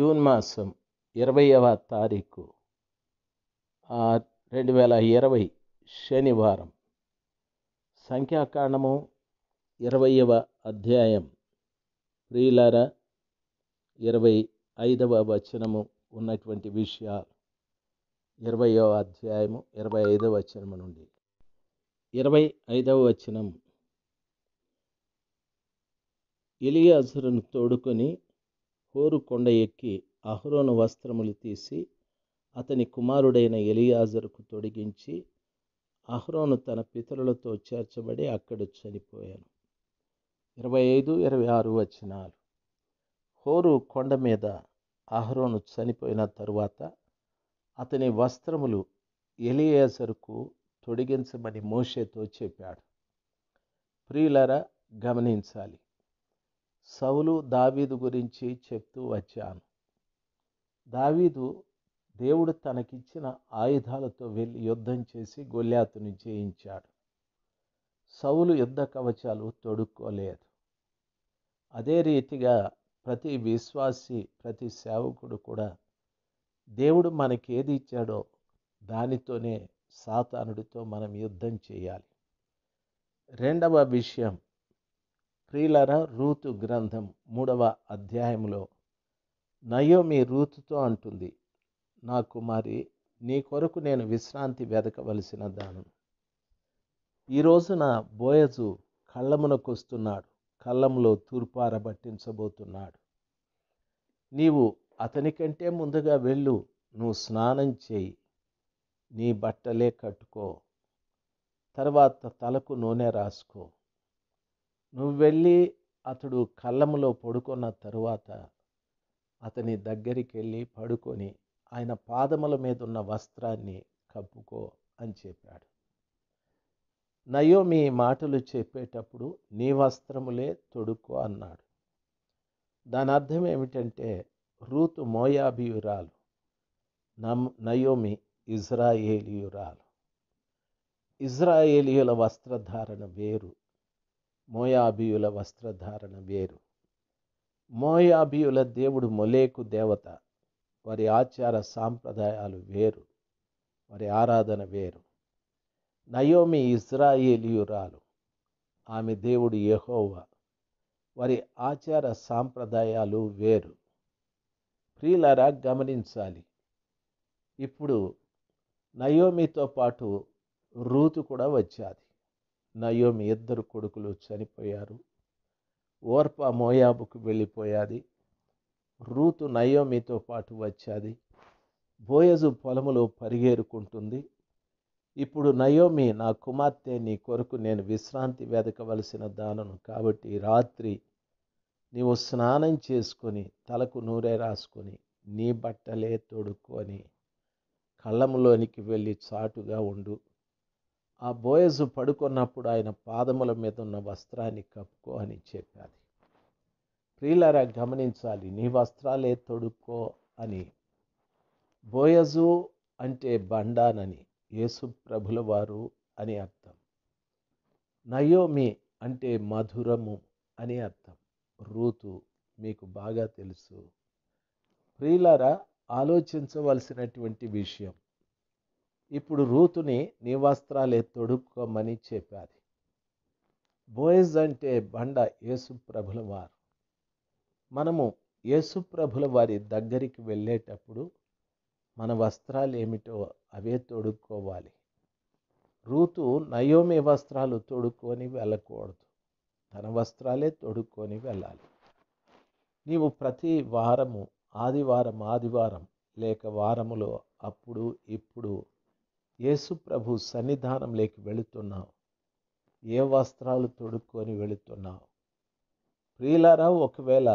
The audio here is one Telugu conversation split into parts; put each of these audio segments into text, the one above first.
జూన్ మాసం ఇరవైవ తారీఖు రెండు వేల ఇరవై శనివారం సంఖ్యాకాండము ఇరవైవ అధ్యాయం ప్రియులార ఇరవై ఐదవ వచనము ఉన్నటువంటి విషయాలు ఇరవయో అధ్యాయము ఇరవై ఐదవ వచనము నుండి ఇరవై ఐదవ వచనం ఇలియాసురును తోడుకొని హోరు కొండ ఎక్కి అహరోను వస్త్రములు తీసి అతని కుమారుడైన ఎలియాజరుకు తొడిగించి అహ్రోను తన పితరులతో చేర్చబడి అక్కడ చనిపోయాను ఇరవై ఐదు ఇరవై ఆరు వచనాలు హోరు కొండ మీద అహ్రోను చనిపోయిన తరువాత అతని వస్త్రములు ఎలియాజరుకు తొడిగించమని మోషేతో చెప్పాడు ప్రియులరా గమనించాలి సౌలు దావీదు గురించి చెప్తూ వచ్చాను దావీదు దేవుడు తనకిచ్చిన ఆయుధాలతో వెళ్ళి యుద్ధం చేసి గొల్లాతుని జయించాడు సౌలు యుద్ధ కవచాలు తొడుక్కోలేదు అదే రీతిగా ప్రతి విశ్వాసి ప్రతి సేవకుడు కూడా దేవుడు మనకేది ఇచ్చాడో దానితోనే సాతానుడితో మనం యుద్ధం చేయాలి రెండవ విషయం ప్రియులర రూతు గ్రంథం మూడవ అధ్యాయంలో నయోమి రూతుతో అంటుంది నా కుమారి నీ కొరకు నేను విశ్రాంతి వెతకవలసిన దాను ఈరోజున బోయజు కళ్ళమునకొస్తున్నాడు కళ్ళంలో తూర్పార పట్టించబోతున్నాడు నీవు అతనికంటే ముందుగా వెళ్ళు నువ్వు స్నానం చేయి నీ బట్టలే కట్టుకో తర్వాత తలకు నూనె రాసుకో నువ్వు వెళ్ళి అతడు కళ్ళములో పడుకున్న తరువాత అతని దగ్గరికి వెళ్ళి పడుకొని ఆయన పాదముల మీద ఉన్న వస్త్రాన్ని కప్పుకో అని చెప్పాడు మీ మాటలు చెప్పేటప్పుడు నీ వస్త్రములే తొడుక్కో అన్నాడు దాని అర్థం ఏమిటంటే రూతు మోయాబియురాలు నమ్ నయోమి ఇజ్రాయేలియురాలు ఇజ్రాయేలియుల వస్త్రధారణ వేరు మోయాభియుల వస్త్రధారణ వేరు మోయాభియుల దేవుడు మొలేకు దేవత వారి ఆచార సాంప్రదాయాలు వేరు వారి ఆరాధన వేరు నయోమి ఇజ్రాయేలియురాలు ఆమె దేవుడు యహోవా వారి ఆచార సాంప్రదాయాలు వేరు ప్రియులరా గమనించాలి ఇప్పుడు నయోమితో పాటు రూతు కూడా వచ్చాది నయోమి ఇద్దరు కొడుకులు చనిపోయారు ఓర్ప మోయాబుకు వెళ్ళిపోయాది రూతు నయోమితో పాటు వచ్చాది బోయజు పొలములో పరిగేరుకుంటుంది ఇప్పుడు నయోమి నా కుమార్తె నీ కొరకు నేను విశ్రాంతి వెదకవలసిన దానను కాబట్టి రాత్రి నీవు స్నానం చేసుకొని తలకు నూరే రాసుకొని నీ బట్టలే తొడుక్కొని కళ్ళంలోనికి వెళ్ళి చాటుగా ఉండు ఆ బోయజు పడుకున్నప్పుడు ఆయన పాదముల మీద ఉన్న వస్త్రాన్ని కప్పుకో అని చెప్పాలి ప్రియులరా గమనించాలి నీ వస్త్రాలే తొడుక్కో అని బోయజు అంటే బండానని యేసు ప్రభుల వారు అని అర్థం నయోమి అంటే మధురము అని అర్థం రూతు మీకు బాగా తెలుసు ప్రియులరా ఆలోచించవలసినటువంటి విషయం ఇప్పుడు రూతుని నీ వస్త్రాలే తొడుక్కోమని చెప్పాది బోయజ్ అంటే బండ యేసుప్రభుల వారు మనము యేసుప్రభుల వారి దగ్గరికి వెళ్ళేటప్పుడు మన వస్త్రాలు ఏమిటో అవే తొడుక్కోవాలి రూతు నయోమి వస్త్రాలు తొడుక్కొని వెళ్ళకూడదు తన వస్త్రాలే తొడుక్కొని వెళ్ళాలి నీవు ప్రతి వారము ఆదివారం ఆదివారం లేక వారములో అప్పుడు ఇప్పుడు యేసు ప్రభు సన్నిధానంలోకి వెళుతున్నావు ఏ వస్త్రాలు తొడుక్కొని వెళుతున్నావు ప్రియులారావు ఒకవేళ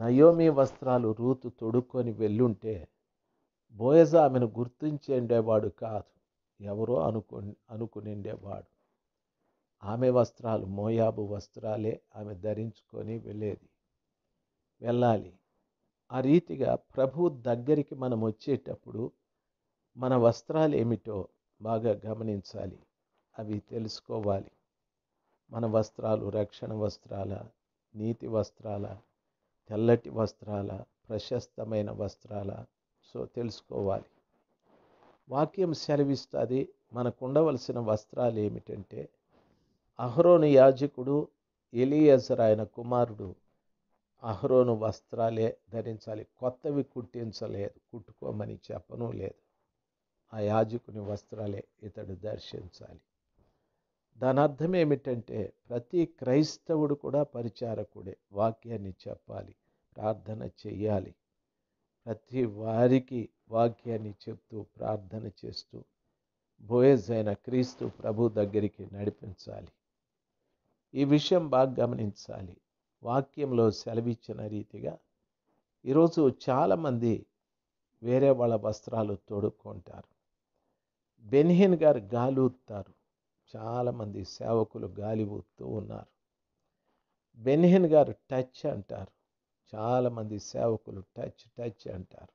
నయోమి వస్త్రాలు రూతు తొడుక్కొని వెళ్ళుంటే బోయజ ఆమెను గుర్తించేండేవాడు కాదు ఎవరో అనుకు అనుకునిండేవాడు ఆమె వస్త్రాలు మోయాబు వస్త్రాలే ఆమె ధరించుకొని వెళ్ళేది వెళ్ళాలి ఆ రీతిగా ప్రభు దగ్గరికి మనం వచ్చేటప్పుడు మన వస్త్రాలు ఏమిటో బాగా గమనించాలి అవి తెలుసుకోవాలి మన వస్త్రాలు రక్షణ వస్త్రాల నీతి వస్త్రాల తెల్లటి వస్త్రాల ప్రశస్తమైన వస్త్రాల సో తెలుసుకోవాలి వాక్యం సెలవిస్తుంది మనకు ఉండవలసిన వస్త్రాలు ఏమిటంటే అహ్రోను యాజకుడు ఎలియజర్ ఆయన కుమారుడు అహ్రోను వస్త్రాలే ధరించాలి కొత్తవి కుట్టించలేదు కుట్టుకోమని చెప్పను లేదు ఆ యాజకుని వస్త్రాలే ఇతడు దర్శించాలి దాని అర్థం ఏమిటంటే ప్రతి క్రైస్తవుడు కూడా పరిచారకుడే వాక్యాన్ని చెప్పాలి ప్రార్థన చెయ్యాలి ప్రతి వారికి వాక్యాన్ని చెప్తూ ప్రార్థన చేస్తూ బోయజ్ అయిన క్రీస్తు ప్రభు దగ్గరికి నడిపించాలి ఈ విషయం బాగా గమనించాలి వాక్యంలో సెలవిచ్చిన రీతిగా ఈరోజు చాలామంది వేరే వాళ్ళ వస్త్రాలు తొడుక్కుంటారు బెన్హిన్ గారు గాలి ఊత్తారు చాలామంది సేవకులు గాలి ఊతూ ఉన్నారు బెన్హిన్ గారు టచ్ అంటారు చాలామంది సేవకులు టచ్ టచ్ అంటారు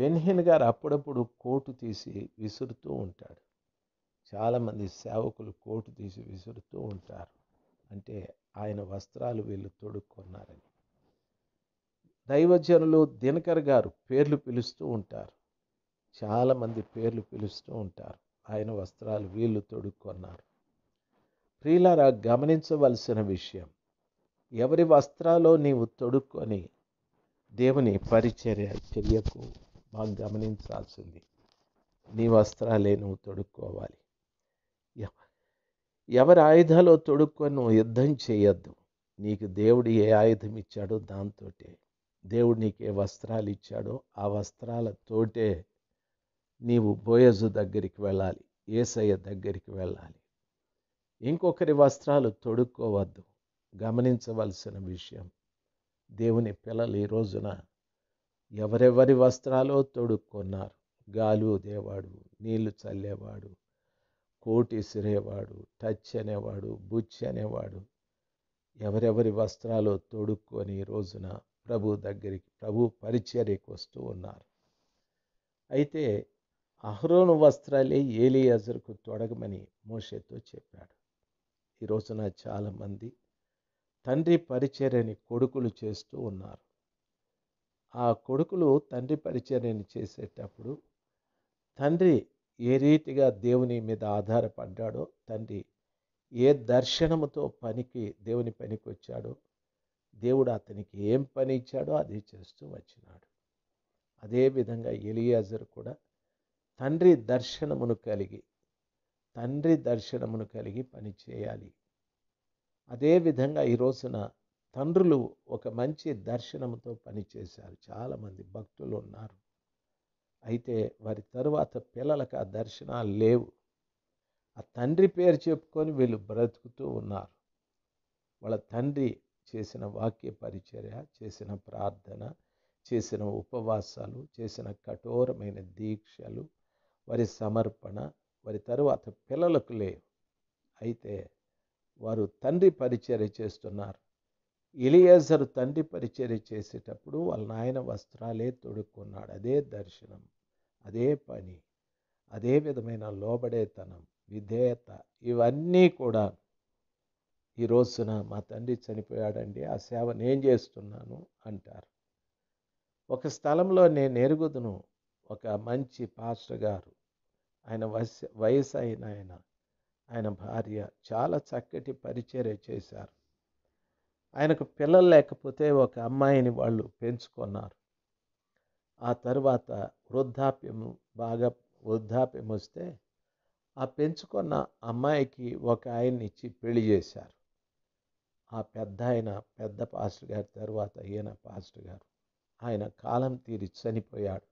బెన్హిన్ గారు అప్పుడప్పుడు కోటు తీసి విసురుతూ ఉంటాడు చాలామంది సేవకులు కోటు తీసి విసురుతూ ఉంటారు అంటే ఆయన వస్త్రాలు వీళ్ళు తొడుక్కున్నారని దైవజనులు దినకర్ గారు పేర్లు పిలుస్తూ ఉంటారు చాలామంది పేర్లు పిలుస్తూ ఉంటారు ఆయన వస్త్రాలు వీళ్ళు తొడుక్కున్నారు ప్రియులారా గమనించవలసిన విషయం ఎవరి వస్త్రాలో నీవు తొడుక్కొని దేవుని పరిచర్య చర్యకు బాగా గమనించాల్సింది నీ వస్త్రాలే నువ్వు తొడుక్కోవాలి ఎవరి ఆయుధాలో తొడుక్కొని నువ్వు యుద్ధం చేయొద్దు నీకు దేవుడు ఏ ఆయుధం ఇచ్చాడో దాంతో దేవుడు నీకు ఏ వస్త్రాలు ఇచ్చాడో ఆ వస్త్రాలతోటే నీవు బోయజు దగ్గరికి వెళ్ళాలి ఏసయ్య దగ్గరికి వెళ్ళాలి ఇంకొకరి వస్త్రాలు తొడుక్కోవద్దు గమనించవలసిన విషయం దేవుని పిల్లలు ఈ రోజున ఎవరెవరి వస్త్రాలో తొడుక్కున్నారు గాలు దేవాడు నీళ్లు చల్లేవాడు కోటి సిరేవాడు టచ్ అనేవాడు బుచ్చి అనేవాడు ఎవరెవరి వస్త్రాలు తొడుక్కొని రోజున ప్రభు దగ్గరికి ప్రభు పరిచర్యకు వస్తూ ఉన్నారు అయితే అహ్రోను వస్త్రాలే ఏలియాజర్కు తొడగమని మోషేతో చెప్పాడు ఈ రోజున చాలామంది తండ్రి పరిచర్యని కొడుకులు చేస్తూ ఉన్నారు ఆ కొడుకులు తండ్రి పరిచర్యని చేసేటప్పుడు తండ్రి ఏ రీతిగా దేవుని మీద ఆధారపడ్డాడో తండ్రి ఏ దర్శనముతో పనికి దేవుని పనికి వచ్చాడో దేవుడు అతనికి ఏం పని ఇచ్చాడో అది చేస్తూ వచ్చినాడు అదేవిధంగా ఎలియాజర్ కూడా తండ్రి దర్శనమును కలిగి తండ్రి దర్శనమును కలిగి పని చేయాలి అదేవిధంగా ఈ రోజున తండ్రులు ఒక మంచి దర్శనంతో పనిచేశారు చాలామంది భక్తులు ఉన్నారు అయితే వారి తరువాత పిల్లలకు ఆ దర్శనాలు లేవు ఆ తండ్రి పేరు చెప్పుకొని వీళ్ళు బ్రతుకుతూ ఉన్నారు వాళ్ళ తండ్రి చేసిన వాక్య పరిచర్య చేసిన ప్రార్థన చేసిన ఉపవాసాలు చేసిన కఠోరమైన దీక్షలు వారి సమర్పణ వారి తరువాత పిల్లలకు లేవు అయితే వారు తండ్రి పరిచర్య చేస్తున్నారు ఇలియాజరు తండ్రి పరిచర్య చేసేటప్పుడు వాళ్ళ నాయన వస్త్రాలే తొడుక్కున్నాడు అదే దర్శనం అదే పని అదే విధమైన లోబడేతనం విధేయత ఇవన్నీ కూడా ఈ రోజున మా తండ్రి చనిపోయాడండి ఆ సేవ నేను చేస్తున్నాను అంటారు ఒక స్థలంలో నేను ఎరుగుదును ఒక మంచి పాస్టర్ గారు ఆయన వయస్ వయసు అయిన ఆయన ఆయన భార్య చాలా చక్కటి పరిచర్య చేశారు ఆయనకు పిల్లలు లేకపోతే ఒక అమ్మాయిని వాళ్ళు పెంచుకున్నారు ఆ తర్వాత వృద్ధాప్యము బాగా వృద్ధాప్యం వస్తే ఆ పెంచుకున్న అమ్మాయికి ఒక ఆయన్ని ఇచ్చి పెళ్లి చేశారు ఆ పెద్ద ఆయన పెద్ద పాస్టర్ గారి తర్వాత ఈయన పాస్టర్ గారు ఆయన కాలం తీరి చనిపోయాడు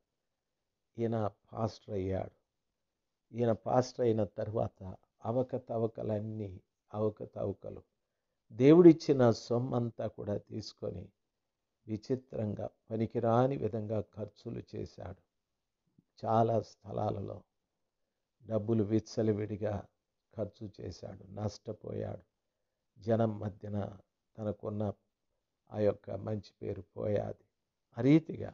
ఈయన పాస్టర్ అయ్యాడు ఈయన పాస్టర్ అయిన తర్వాత అవకతవకలన్నీ అవకతవకలు దేవుడిచ్చిన సొమ్మంతా కూడా తీసుకొని విచిత్రంగా పనికిరాని విధంగా ఖర్చులు చేశాడు చాలా స్థలాలలో డబ్బులు విచ్చలవిడిగా ఖర్చు చేశాడు నష్టపోయాడు జనం మధ్యన తనకున్న ఆ యొక్క మంచి పేరు పోయాది ఆ రీతిగా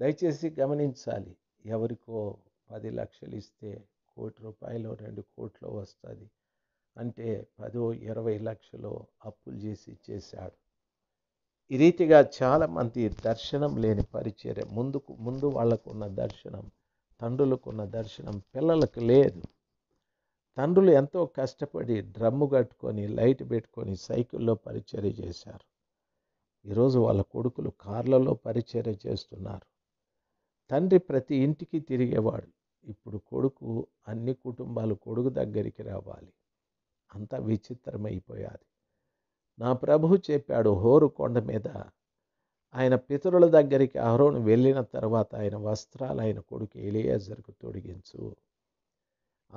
దయచేసి గమనించాలి ఎవరికో పది లక్షలు ఇస్తే కోటి రూపాయలు రెండు కోట్లు వస్తుంది అంటే పదో ఇరవై లక్షలు అప్పులు చేసి ఇచ్చేసాడు ఈ రీతిగా చాలామంది దర్శనం లేని పరిచర్య ముందుకు ముందు వాళ్ళకున్న దర్శనం తండ్రులకు ఉన్న దర్శనం పిల్లలకు లేదు తండ్రులు ఎంతో కష్టపడి డ్రమ్ము కట్టుకొని లైట్ పెట్టుకొని సైకిల్లో పరిచర్య చేశారు ఈరోజు వాళ్ళ కొడుకులు కార్లలో పరిచర్య చేస్తున్నారు తండ్రి ప్రతి ఇంటికి తిరిగేవాడు ఇప్పుడు కొడుకు అన్ని కుటుంబాలు కొడుకు దగ్గరికి రావాలి అంత విచిత్రమైపోయాలి నా ప్రభు చెప్పాడు హోరు కొండ మీద ఆయన పితరుల దగ్గరికి అహరోను వెళ్ళిన తర్వాత ఆయన వస్త్రాలు ఆయన కొడుకు ఎలియాజర్కు తొడిగించు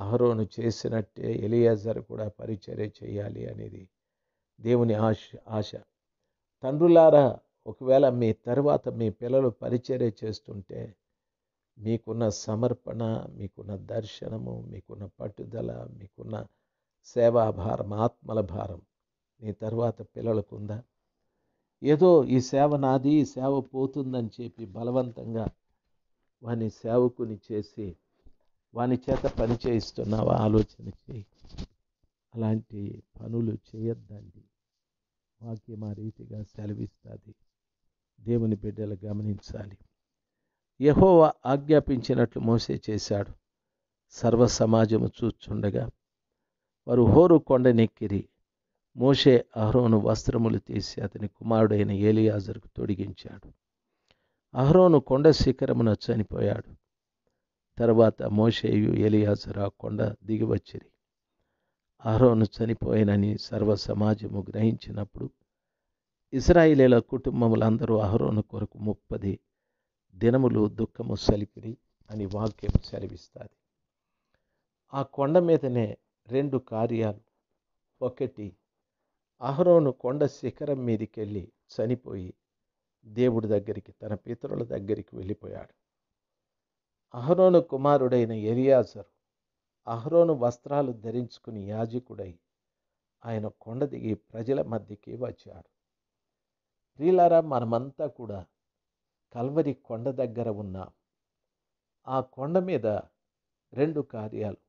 అహరోను చేసినట్టే ఎలియాజర్ కూడా పరిచర్య చేయాలి అనేది దేవుని ఆశ ఆశ తండ్రులారా ఒకవేళ మీ తర్వాత మీ పిల్లలు పరిచర్య చేస్తుంటే మీకున్న సమర్పణ మీకున్న దర్శనము మీకున్న పట్టుదల మీకున్న సేవాభారం ఆత్మల భారం నీ తర్వాత పిల్లలకుందా ఏదో ఈ సేవ నాది ఈ సేవ పోతుందని చెప్పి బలవంతంగా వాని సేవకుని చేసి వాని చేత పని చేయిస్తున్నావా ఆలోచన చేయి అలాంటి పనులు చేయొద్దండి వాక్యం ఆ రీతిగా సెలవిస్తుంది దేవుని బిడ్డలు గమనించాలి యహోవ ఆజ్ఞాపించినట్లు మోసే చేశాడు సర్వ సమాజము చూచుండగా వారు హోరు కొండ నెక్కిరి మోషే అహ్రోను వస్త్రములు తీసి అతని కుమారుడైన ఏలియాజర్కు తొడిగించాడు అహరోను కొండ శిఖరమున చనిపోయాడు తర్వాత మోషేయు ఏలియాజర్ ఆ కొండ దిగివచ్చిరి అహ్రోను చనిపోయినని సర్వ సమాజము గ్రహించినప్పుడు ఇస్రాయిలీల కుటుంబములందరూ అహరోను కొరకు ముప్పది దినములు దుఃఖము సలిపిరి అని వాక్యం సెలవిస్తుంది ఆ కొండ మీదనే రెండు కార్యాలు ఒకటి అహరోను కొండ శిఖరం మీదకి వెళ్ళి చనిపోయి దేవుడి దగ్గరికి తన పితరుల దగ్గరికి వెళ్ళిపోయాడు అహరోను కుమారుడైన ఎరియాజరు అహరోను వస్త్రాలు ధరించుకుని యాజకుడై ఆయన కొండ దిగి ప్రజల మధ్యకి వచ్చాడు ప్రియులారా మనమంతా కూడా కల్వరి కొండ దగ్గర ఉన్న ఆ కొండ మీద రెండు కార్యాలు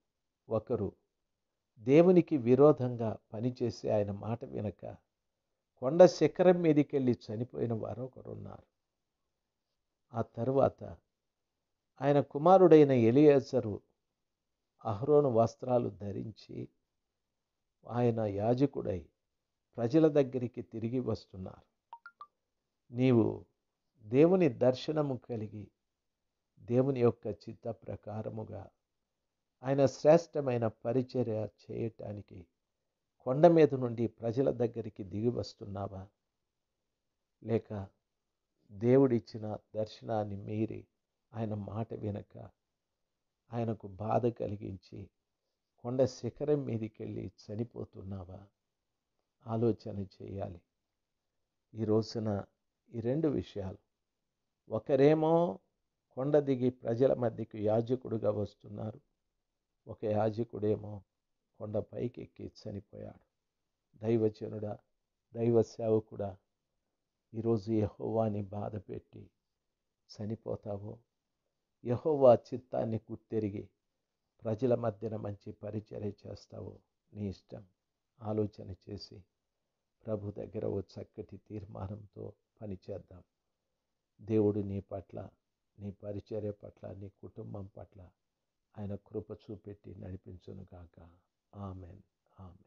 ఒకరు దేవునికి విరోధంగా పనిచేసి ఆయన మాట వినక కొండ శిఖరం మీదకెళ్ళి చనిపోయిన వారు ఒకరున్నారు ఆ తరువాత ఆయన కుమారుడైన ఎలియాసరు అహ్రోను వస్త్రాలు ధరించి ఆయన యాజకుడై ప్రజల దగ్గరికి తిరిగి వస్తున్నారు నీవు దేవుని దర్శనము కలిగి దేవుని యొక్క చిత్త ప్రకారముగా ఆయన శ్రేష్టమైన పరిచర్య చేయటానికి కొండ మీద నుండి ప్రజల దగ్గరికి దిగి వస్తున్నావా లేక దేవుడిచ్చిన దర్శనాన్ని మీరి ఆయన మాట వినక ఆయనకు బాధ కలిగించి కొండ శిఖరం మీదకి వెళ్ళి చనిపోతున్నావా ఆలోచన చేయాలి ఈ రోజున ఈ రెండు విషయాలు ఒకరేమో కొండ దిగి ప్రజల మధ్యకి యాజకుడుగా వస్తున్నారు ఒక యాజకుడేమో కొండపైకి ఎక్కి చనిపోయాడు దైవజనుడా దైవ సేవకుడా ఈరోజు యహోవాని బాధ పెట్టి చనిపోతావో యహోవా చిత్తాన్ని గుర్తెరిగి ప్రజల మధ్యన మంచి పరిచర్య చేస్తావో నీ ఇష్టం ఆలోచన చేసి ప్రభు దగ్గర ఓ చక్కటి తీర్మానంతో పనిచేద్దాం దేవుడు నీ పట్ల నీ పరిచర్య పట్ల నీ కుటుంబం పట్ల ఆయన కృప చూపెట్టి కాక ఆమెన్ ఆమెన్